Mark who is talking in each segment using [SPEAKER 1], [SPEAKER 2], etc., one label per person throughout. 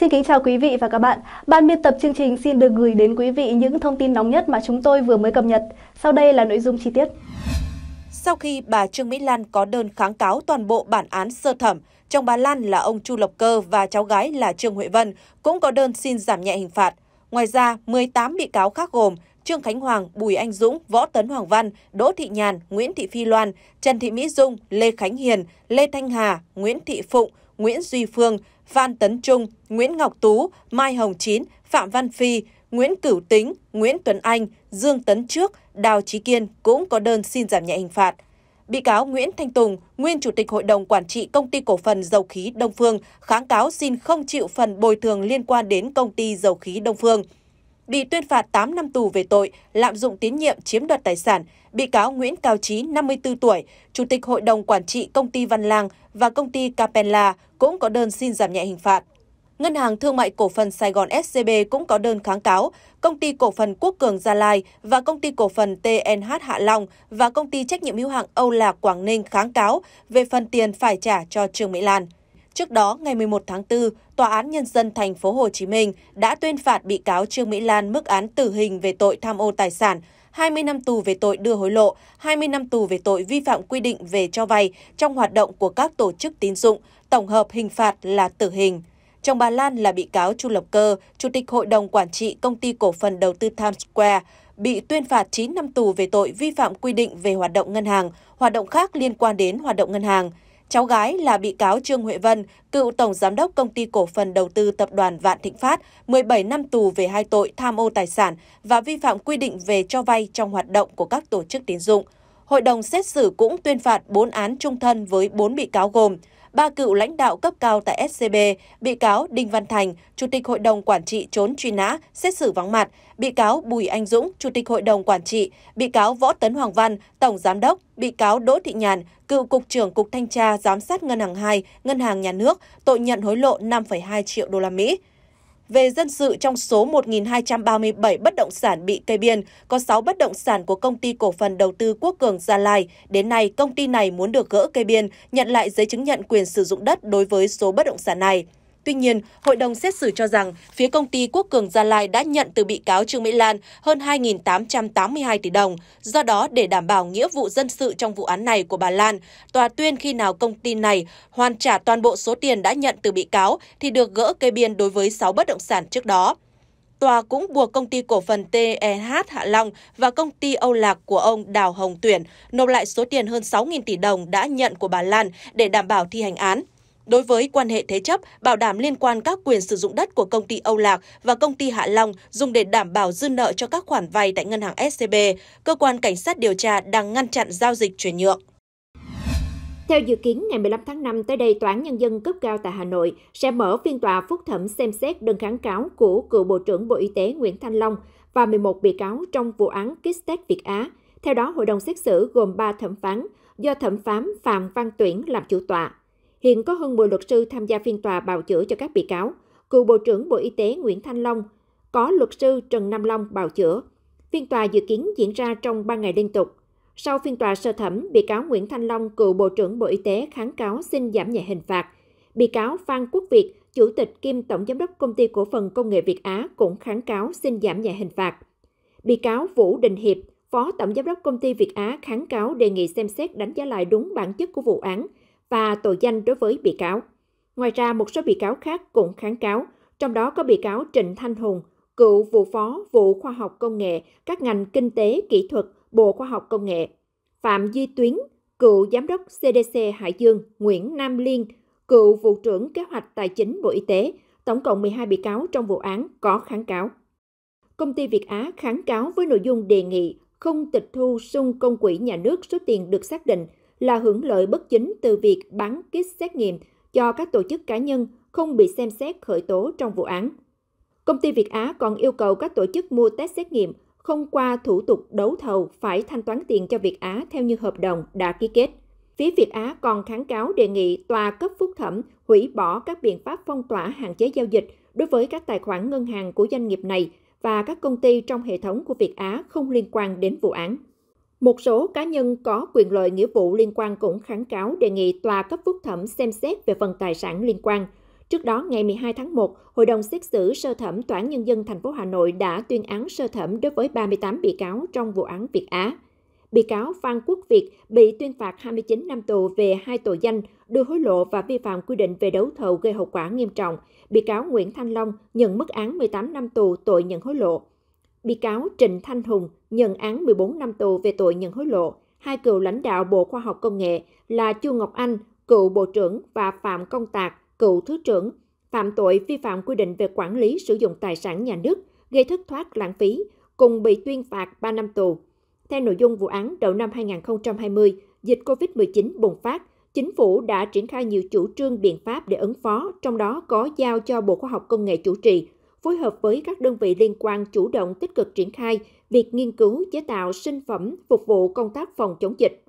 [SPEAKER 1] Xin kính chào quý vị và các bạn. Ban biên tập chương trình xin được gửi đến quý vị những thông tin nóng nhất mà chúng tôi vừa mới cập nhật. Sau đây là nội dung chi tiết. Sau khi bà Trương Mỹ Lan có đơn kháng cáo toàn bộ bản án sơ thẩm, trong bà Lan là ông Chu Lập Cơ và cháu gái là Trương Huệ Vân cũng có đơn xin giảm nhẹ hình phạt. Ngoài ra, 18 bị cáo khác gồm Trương Khánh Hoàng, Bùi Anh Dũng, Võ Tấn Hoàng Văn, Đỗ Thị Nhàn, Nguyễn Thị Phi Loan, Trần Thị Mỹ Dung, Lê Khánh Hiền, Lê Thanh Hà, Nguyễn Thị Phụng, Nguyễn Duy Phương, Phan Tấn Trung, Nguyễn Ngọc Tú, Mai Hồng Chín, Phạm Văn Phi, Nguyễn Cửu Tính, Nguyễn Tuấn Anh, Dương Tấn Trước, Đào Trí Kiên cũng có đơn xin giảm nhẹ hình phạt. Bị cáo Nguyễn Thanh Tùng, nguyên chủ tịch hội đồng quản trị công ty cổ phần dầu khí Đông Phương, kháng cáo xin không chịu phần bồi thường liên quan đến công ty dầu khí Đông Phương bị tuyên phạt 8 năm tù về tội lạm dụng tín nhiệm chiếm đoạt tài sản, bị cáo Nguyễn Cao Trí, 54 tuổi, Chủ tịch Hội đồng Quản trị Công ty Văn Lang và Công ty Capella cũng có đơn xin giảm nhẹ hình phạt. Ngân hàng Thương mại Cổ phần Sài Gòn SCB cũng có đơn kháng cáo, Công ty Cổ phần Quốc Cường Gia Lai và Công ty Cổ phần TNH Hạ Long và Công ty trách nhiệm hữu hạn Âu Lạc Quảng Ninh kháng cáo về phần tiền phải trả cho Trương Mỹ Lan. Trước đó, ngày 11 tháng 4, Tòa án Nhân dân thành phố Hồ Chí Minh đã tuyên phạt bị cáo Trương Mỹ Lan mức án tử hình về tội tham ô tài sản, 20 năm tù về tội đưa hối lộ, 20 năm tù về tội vi phạm quy định về cho vay trong hoạt động của các tổ chức tín dụng, tổng hợp hình phạt là tử hình. Trong bà Lan là bị cáo Chu Lập Cơ, Chủ tịch Hội đồng Quản trị Công ty Cổ phần Đầu tư Times Square, bị tuyên phạt 9 năm tù về tội vi phạm quy định về hoạt động ngân hàng, hoạt động khác liên quan đến hoạt động ngân hàng – Cháu gái là bị cáo Trương Huệ Vân, cựu tổng giám đốc công ty cổ phần đầu tư tập đoàn Vạn Thịnh Phát, 17 năm tù về hai tội tham ô tài sản và vi phạm quy định về cho vay trong hoạt động của các tổ chức tín dụng. Hội đồng xét xử cũng tuyên phạt 4 án trung thân với 4 bị cáo gồm ba cựu lãnh đạo cấp cao tại SCB, bị cáo Đinh Văn Thành, Chủ tịch Hội đồng Quản trị trốn truy nã, xét xử vắng mặt, bị cáo Bùi Anh Dũng, Chủ tịch Hội đồng Quản trị, bị cáo Võ Tấn Hoàng Văn, Tổng Giám đốc, bị cáo Đỗ Thị Nhàn, cựu Cục trưởng Cục Thanh tra Giám sát Ngân hàng 2, Ngân hàng Nhà nước, tội nhận hối lộ 5,2 triệu đô la Mỹ về dân sự trong số 1.237 bất động sản bị kê biên, có 6 bất động sản của công ty cổ phần đầu tư Quốc Cường Gia Lai. Đến nay, công ty này muốn được gỡ kê biên, nhận lại giấy chứng nhận quyền sử dụng đất đối với số bất động sản này. Tuy nhiên, hội đồng xét xử cho rằng phía công ty Quốc Cường Gia Lai đã nhận từ bị cáo Trương Mỹ Lan hơn 2.882 tỷ đồng. Do đó, để đảm bảo nghĩa vụ dân sự trong vụ án này của bà Lan, tòa tuyên khi nào công ty này hoàn trả toàn bộ số tiền đã nhận từ bị cáo thì được gỡ kê biên đối với 6 bất động sản trước đó. Tòa cũng buộc công ty cổ phần TEH Hạ Long và công ty Âu Lạc của ông Đào Hồng Tuyển nộp lại số tiền hơn 6.000 tỷ đồng đã nhận của bà Lan để đảm bảo thi hành án. Đối với quan hệ thế chấp, bảo đảm liên quan các quyền sử dụng đất của công ty Âu Lạc và công ty Hạ Long dùng để đảm bảo dư nợ cho các khoản vay tại ngân hàng SCB, cơ quan cảnh sát điều tra đang ngăn chặn giao dịch chuyển nhượng.
[SPEAKER 2] Theo dự kiến, ngày 15 tháng 5 tới đây, Tòa án Nhân dân cấp cao tại Hà Nội sẽ mở phiên tòa phúc thẩm xem xét đơn kháng cáo của cựu Bộ trưởng Bộ Y tế Nguyễn Thanh Long và 11 bị cáo trong vụ án Kistec Việt Á. Theo đó, hội đồng xét xử gồm 3 thẩm phán, do thẩm phán Phạm Văn Tuyển làm chủ tọa. Hiện có hơn 10 luật sư tham gia phiên tòa bào chữa cho các bị cáo. Cựu Bộ trưởng Bộ Y tế Nguyễn Thanh Long có luật sư Trần Nam Long bào chữa. Phiên tòa dự kiến diễn ra trong 3 ngày liên tục. Sau phiên tòa sơ thẩm, bị cáo Nguyễn Thanh Long, cựu Bộ trưởng Bộ Y tế kháng cáo xin giảm nhẹ hình phạt. Bị cáo Phan Quốc Việt, Chủ tịch kiêm Tổng Giám đốc Công ty Cổ phần Công nghệ Việt Á cũng kháng cáo xin giảm nhẹ hình phạt. Bị cáo Vũ Đình Hiệp, Phó Tổng Giám đốc Công ty Việt Á kháng cáo đề nghị xem xét đánh giá lại đúng bản chất của vụ án, và tội danh đối với bị cáo. Ngoài ra, một số bị cáo khác cũng kháng cáo, trong đó có bị cáo Trịnh Thanh Hùng, cựu vụ phó vụ khoa học công nghệ, các ngành kinh tế, kỹ thuật, Bộ Khoa học Công nghệ, Phạm Duy Tuyến, cựu giám đốc CDC Hải Dương, Nguyễn Nam Liên, cựu vụ trưởng kế hoạch tài chính Bộ Y tế, tổng cộng 12 bị cáo trong vụ án có kháng cáo. Công ty Việt Á kháng cáo với nội dung đề nghị không tịch thu sung công quỹ nhà nước số tiền được xác định là hưởng lợi bất chính từ việc bán kit xét nghiệm cho các tổ chức cá nhân không bị xem xét khởi tố trong vụ án. Công ty Việt Á còn yêu cầu các tổ chức mua test xét nghiệm không qua thủ tục đấu thầu phải thanh toán tiền cho Việt Á theo như hợp đồng đã ký kết. Phía Việt Á còn kháng cáo đề nghị tòa cấp phúc thẩm hủy bỏ các biện pháp phong tỏa hạn chế giao dịch đối với các tài khoản ngân hàng của doanh nghiệp này và các công ty trong hệ thống của Việt Á không liên quan đến vụ án. Một số cá nhân có quyền lợi nghĩa vụ liên quan cũng kháng cáo đề nghị tòa cấp phúc thẩm xem xét về phần tài sản liên quan. Trước đó, ngày 12 tháng 1, Hội đồng xét xử sơ thẩm Tòa án Nhân dân thành phố Hà Nội đã tuyên án sơ thẩm đối với 38 bị cáo trong vụ án Việt Á. Bị cáo Phan Quốc Việt bị tuyên phạt 29 năm tù về hai tội danh đưa hối lộ và vi phạm quy định về đấu thầu gây hậu quả nghiêm trọng. Bị cáo Nguyễn Thanh Long nhận mức án 18 năm tù tội nhận hối lộ bị cáo Trịnh Thanh Hùng nhận án 14 năm tù về tội nhận hối lộ. Hai cựu lãnh đạo Bộ Khoa học Công nghệ là Chu Ngọc Anh, cựu Bộ trưởng và Phạm Công Tạc, cựu Thứ trưởng, phạm tội vi phạm quy định về quản lý sử dụng tài sản nhà nước, gây thất thoát lãng phí, cùng bị tuyên phạt 3 năm tù. Theo nội dung vụ án đầu năm 2020, dịch COVID-19 bùng phát, chính phủ đã triển khai nhiều chủ trương biện pháp để ứng phó, trong đó có giao cho Bộ Khoa học Công nghệ chủ trì phối hợp với các đơn vị liên quan chủ động tích cực triển khai việc nghiên cứu chế tạo sinh phẩm phục vụ công tác phòng chống dịch.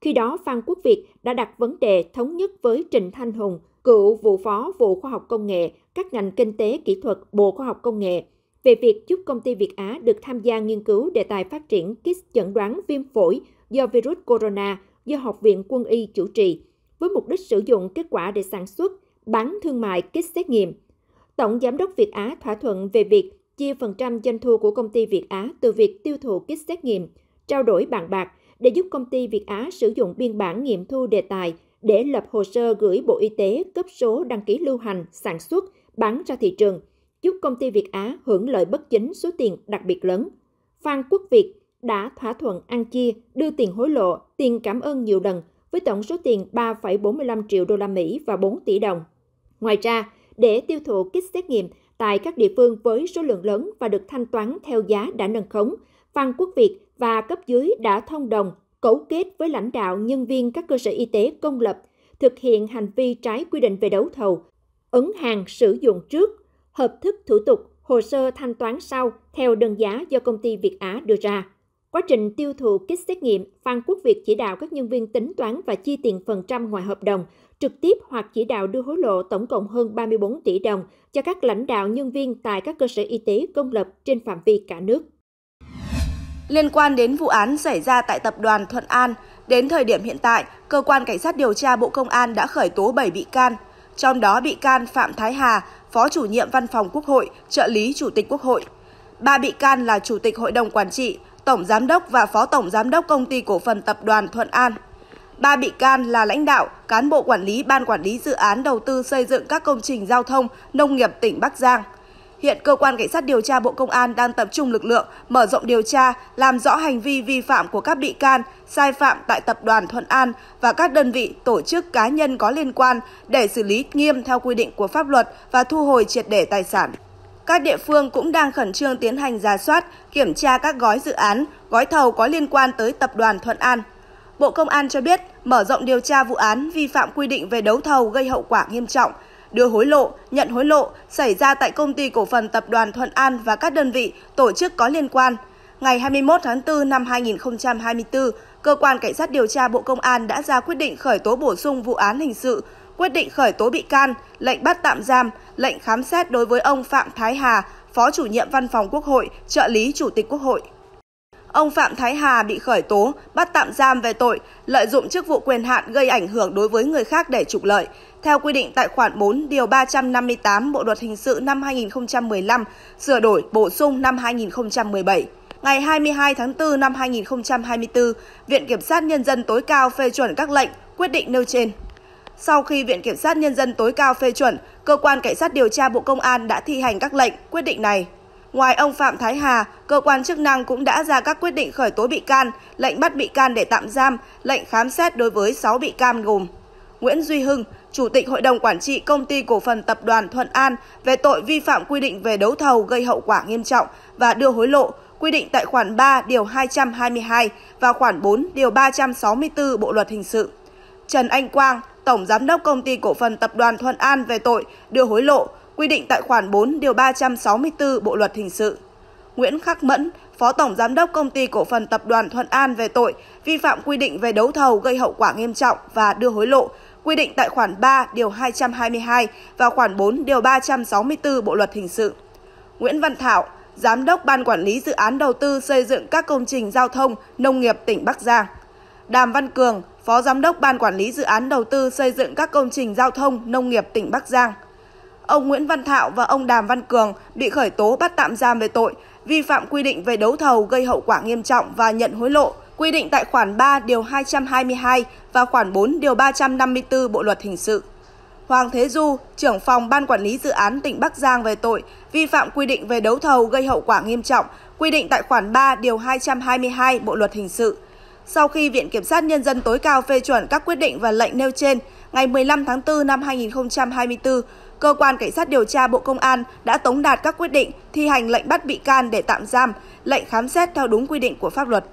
[SPEAKER 2] Khi đó, Phan Quốc Việt đã đặt vấn đề thống nhất với Trịnh Thanh Hùng, cựu vụ phó vụ khoa học công nghệ, các ngành kinh tế kỹ thuật Bộ Khoa học Công nghệ, về việc giúp công ty Việt Á được tham gia nghiên cứu đề tài phát triển kit chẩn đoán viêm phổi do virus corona do Học viện Quân y chủ trì, với mục đích sử dụng kết quả để sản xuất, bán thương mại kit xét nghiệm, Tổng Giám đốc Việt Á thỏa thuận về việc chia phần trăm doanh thu của công ty Việt Á từ việc tiêu thụ kit xét nghiệm, trao đổi bàn bạc để giúp công ty Việt Á sử dụng biên bản nghiệm thu đề tài để lập hồ sơ gửi Bộ Y tế cấp số đăng ký lưu hành, sản xuất, bán ra thị trường, giúp công ty Việt Á hưởng lợi bất chính số tiền đặc biệt lớn. Phan Quốc Việt đã thỏa thuận ăn chia, đưa tiền hối lộ, tiền cảm ơn nhiều lần với tổng số tiền 3,45 triệu đô la Mỹ và 4 tỷ đồng. Ngoài ra, để tiêu thụ kit xét nghiệm tại các địa phương với số lượng lớn và được thanh toán theo giá đã nâng khống. Phan Quốc Việt và cấp dưới đã thông đồng cấu kết với lãnh đạo nhân viên các cơ sở y tế công lập thực hiện hành vi trái quy định về đấu thầu, ứng hàng sử dụng trước, hợp thức thủ tục, hồ sơ thanh toán sau theo đơn giá do công ty Việt Á đưa ra. Quá trình tiêu thụ kit xét nghiệm, Phan Quốc Việt chỉ đạo các nhân viên tính toán và chi tiền phần trăm ngoài hợp đồng, trực tiếp hoặc chỉ đạo đưa hối lộ tổng cộng hơn 34 tỷ đồng cho các lãnh đạo nhân viên tại các cơ sở y tế công lập trên phạm vi cả nước.
[SPEAKER 3] Liên quan đến vụ án xảy ra tại tập đoàn Thuận An, đến thời điểm hiện tại, cơ quan cảnh sát điều tra Bộ Công an đã khởi tố 7 bị can, trong đó bị can Phạm Thái Hà, Phó chủ nhiệm Văn phòng Quốc hội, trợ lý Chủ tịch Quốc hội. Ba bị can là Chủ tịch Hội đồng Quản trị, Tổng Giám đốc và Phó Tổng Giám đốc Công ty Cổ phần Tập đoàn Thuận An. 3 bị can là lãnh đạo, cán bộ quản lý Ban Quản lý Dự án Đầu tư xây dựng các công trình giao thông, nông nghiệp tỉnh Bắc Giang. Hiện Cơ quan Cảnh sát điều tra Bộ Công an đang tập trung lực lượng, mở rộng điều tra, làm rõ hành vi vi phạm của các bị can, sai phạm tại Tập đoàn Thuận An và các đơn vị, tổ chức cá nhân có liên quan để xử lý nghiêm theo quy định của pháp luật và thu hồi triệt để tài sản. Các địa phương cũng đang khẩn trương tiến hành giả soát, kiểm tra các gói dự án, gói thầu có liên quan tới Tập đoàn Thuận An. Bộ Công an cho biết mở rộng điều tra vụ án vi phạm quy định về đấu thầu gây hậu quả nghiêm trọng, đưa hối lộ, nhận hối lộ xảy ra tại công ty cổ phần tập đoàn Thuận An và các đơn vị, tổ chức có liên quan. Ngày 21 tháng 4 năm 2024, Cơ quan Cảnh sát điều tra Bộ Công an đã ra quyết định khởi tố bổ sung vụ án hình sự, quyết định khởi tố bị can, lệnh bắt tạm giam, lệnh khám xét đối với ông Phạm Thái Hà, Phó chủ nhiệm Văn phòng Quốc hội, trợ lý Chủ tịch Quốc hội. Ông Phạm Thái Hà bị khởi tố, bắt tạm giam về tội lợi dụng chức vụ quyền hạn gây ảnh hưởng đối với người khác để trục lợi. Theo quy định tại khoản 4 điều 358 Bộ luật hình sự năm 2015, sửa đổi bổ sung năm 2017 ngày 22 tháng 4 năm 2024, Viện Kiểm sát Nhân dân tối cao phê chuẩn các lệnh, quyết định nêu trên. Sau khi Viện Kiểm sát Nhân dân tối cao phê chuẩn, Cơ quan Cảnh sát điều tra Bộ Công an đã thi hành các lệnh, quyết định này. Ngoài ông Phạm Thái Hà, cơ quan chức năng cũng đã ra các quyết định khởi tố bị can, lệnh bắt bị can để tạm giam, lệnh khám xét đối với 6 bị can gồm Nguyễn Duy Hưng, Chủ tịch Hội đồng Quản trị Công ty Cổ phần Tập đoàn Thuận An về tội vi phạm quy định về đấu thầu gây hậu quả nghiêm trọng và đưa hối lộ, quy định tại khoản 3 điều 222 và khoản 4 điều 364 Bộ luật hình sự. Trần Anh Quang, Tổng giám đốc Công ty Cổ phần Tập đoàn Thuận An về tội đưa hối lộ, quy định tại khoản 4 điều 364 Bộ luật hình sự. Nguyễn Khắc Mẫn, Phó Tổng Giám đốc Công ty Cổ phần Tập đoàn Thuận An về tội vi phạm quy định về đấu thầu gây hậu quả nghiêm trọng và đưa hối lộ, quy định tại khoản 3 điều 222 và khoản 4 điều 364 Bộ luật hình sự. Nguyễn Văn Thảo, Giám đốc Ban Quản lý Dự án Đầu tư xây dựng các công trình giao thông, nông nghiệp tỉnh Bắc Giang. Đàm Văn Cường, Phó Giám đốc Ban Quản lý Dự án Đầu tư xây dựng các công trình giao thông, nông nghiệp tỉnh Bắc Giang ông Nguyễn Văn Thạo và ông Đàm Văn Cường bị khởi tố bắt tạm giam về tội vi phạm quy định về đấu thầu gây hậu quả nghiêm trọng và nhận hối lộ, quy định tại khoản 3 điều 222 và khoản 4 điều 354 Bộ luật hình sự. Hoàng Thế Du, trưởng phòng Ban quản lý dự án tỉnh Bắc Giang về tội vi phạm quy định về đấu thầu gây hậu quả nghiêm trọng, quy định tại khoản 3 điều 222 Bộ luật hình sự. Sau khi Viện Kiểm sát Nhân dân tối cao phê chuẩn các quyết định và lệnh nêu trên, ngày 15 tháng 4 năm 2024, cơ quan cảnh sát điều tra Bộ Công an đã tống đạt các quyết định thi hành lệnh bắt bị can để tạm giam, lệnh khám xét theo đúng quy định của pháp luật.